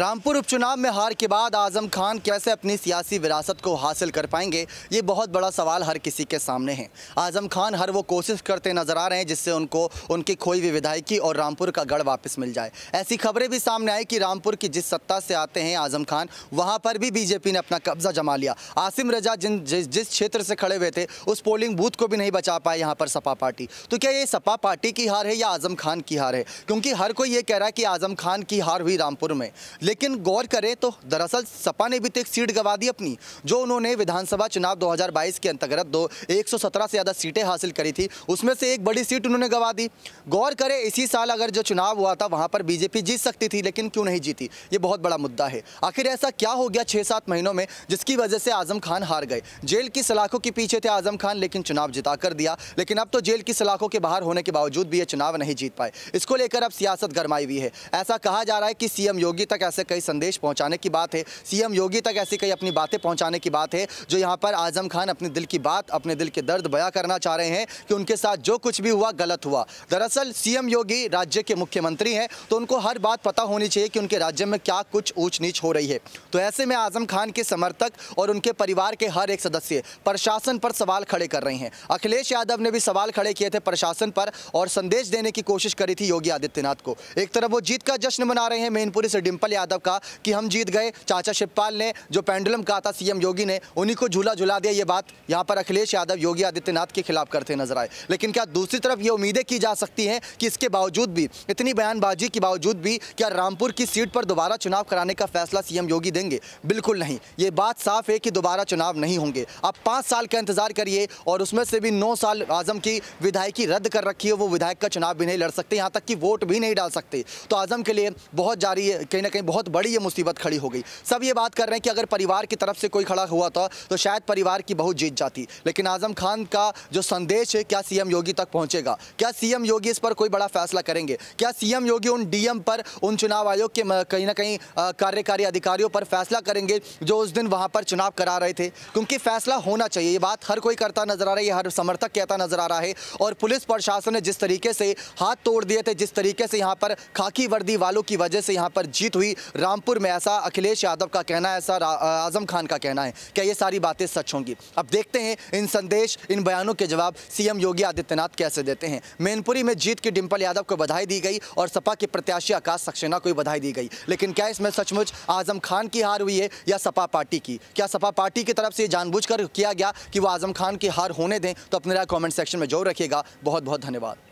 रामपुर उपचुनाव में हार के बाद आजम खान कैसे अपनी सियासी विरासत को हासिल कर पाएंगे ये बहुत बड़ा सवाल हर किसी के सामने है आजम खान हर वो कोशिश करते नजर आ रहे हैं जिससे उनको उनकी खोई हुई विधायकी और रामपुर का गढ़ वापस मिल जाए ऐसी खबरें भी सामने आई कि रामपुर की जिस सत्ता से आते हैं आजम खान वहाँ पर भी बीजेपी ने अपना कब्जा जमा लिया आसिम रजा जिन जिस क्षेत्र से खड़े हुए थे उस पोलिंग बूथ को भी नहीं बचा पाए यहाँ पर सपा पार्टी तो क्या ये सपा पार्टी की हार है या आजम खान की हार है क्योंकि हर कोई ये कह रहा है कि आजम खान की हार हुई रामपुर में लेकिन गौर करें तो दरअसल सपा ने भी तो एक सीट गवा दी अपनी जो उन्होंने विधानसभा चुनाव 2022 के अंतर्गत दो एक से ज़्यादा सीटें हासिल करी थी उसमें से एक बड़ी सीट उन्होंने गवा दी गौर करें इसी साल अगर जो चुनाव हुआ था वहाँ पर बीजेपी जीत सकती थी लेकिन क्यों नहीं जीती ये बहुत बड़ा मुद्दा है आखिर ऐसा क्या हो गया छः सात महीनों में जिसकी वजह से आजम खान हार गए जेल की सलाखों के पीछे थे आजम खान लेकिन चुनाव जिता कर दिया लेकिन अब तो जेल की सलाखों के बाहर होने के बावजूद भी ये चुनाव नहीं जीत पाए इसको लेकर अब सियासत गरमाई हुई है ऐसा कहा जा रहा है कि सीएम योगी तक ऐसे से कई संदेश पहुंचाने की बात है सीएम योगी तक ऐसी कई अपनी बातें पहुंचाने की बात है जो यहां पर आजम खान अपने दिल की बात अपने दिल के दर्द बयां करना चाह रहे हैं कि उनके साथ जो कुछ भी हुआ गलत हुआ दरअसल सीएम योगी राज्य के मुख्यमंत्री हैं तो उनको हर बात पता होनी चाहिए कि उनके राज्य में क्या कुछ ऊंच नीच हो रही है तो ऐसे में आजम खान के समर्थक और उनके परिवार के हर एक सदस्य प्रशासन पर सवाल खड़े कर रहे हैं अखिलेश यादव ने भी सवाल खड़े किए थे प्रशासन पर और संदेश देने की कोशिश करी थी योगी आदित्यनाथ को एक तरफ वो जीत का जश्न मना रहे हैं मेनपुरी से डिम्पल यादव यादव का कि हम जीत गए चाचा शिवपाल ने जो पेंडुलम कहा था सीएम योगी ने उन्हीं को झूला झुला दिया ये बात यहाँ पर अखिलेश यादव योगी आदित्यनाथ के खिलाफ करते नजर आए लेकिन क्या दूसरी तरफ ये उम्मीदें की जा सकती हैं कि इसके बावजूद भी इतनी बयानबाजी के बावजूद भी क्या रामपुर की सीट पर दोबारा चुनाव कराने का फैसला सीएम योगी देंगे बिल्कुल नहीं ये बात साफ है कि दोबारा चुनाव नहीं होंगे आप पाँच साल का इंतजार करिए और उसमें से भी नौ साल आजम की विधायकी रद्द कर रखी है वो विधायक का चुनाव भी नहीं लड़ सकते यहाँ तक कि वोट भी नहीं डाल सकते तो आजम के लिए बहुत जारी है कहीं ना कहीं बहुत बड़ी ये मुसीबत खड़ी हो गई सब ये बात कर रहे हैं कि अगर परिवार की तरफ से कोई खड़ा हुआ था तो शायद परिवार की बहुत जीत जाती लेकिन आजम खान का जो संदेश है क्या सीएम योगी तक पहुंचेगा क्या सीएम योगी इस पर कोई बड़ा फैसला करेंगे क्या सीएम योगी उन डीएम पर उन चुनाव आयोग के कहीं ना कहीं कार्यकारी अधिकारियों पर फैसला करेंगे जो उस दिन वहाँ पर चुनाव करा रहे थे क्योंकि फैसला होना चाहिए ये बात हर कोई करता नजर आ रहा है हर समर्थक कहता नजर आ रहा है और पुलिस प्रशासन ने जिस तरीके से हाथ तोड़ दिए थे जिस तरीके से यहाँ पर खाकी वर्दी वालों की वजह से यहाँ पर जीत हुई रामपुर में ऐसा अखिलेश यादव का कहना है ऐसा आजम खान का कहना है क्या ये सारी बातें सच होंगी अब देखते हैं इन संदेश इन बयानों के जवाब सीएम योगी आदित्यनाथ कैसे देते हैं मैनपुरी में जीत की डिम्पल यादव को बधाई दी गई और सपा के प्रत्याशी आकाश सक्सेना को बधाई दी गई लेकिन क्या इसमें सचमुच आजम खान की हार हुई है या सपा पार्टी की क्या सपा पार्टी की तरफ से जानबूझ किया गया कि वो आजम खान की हार होने दें तो अपने राय कॉमेंट सेक्शन में जोर रखिएगा बहुत बहुत धन्यवाद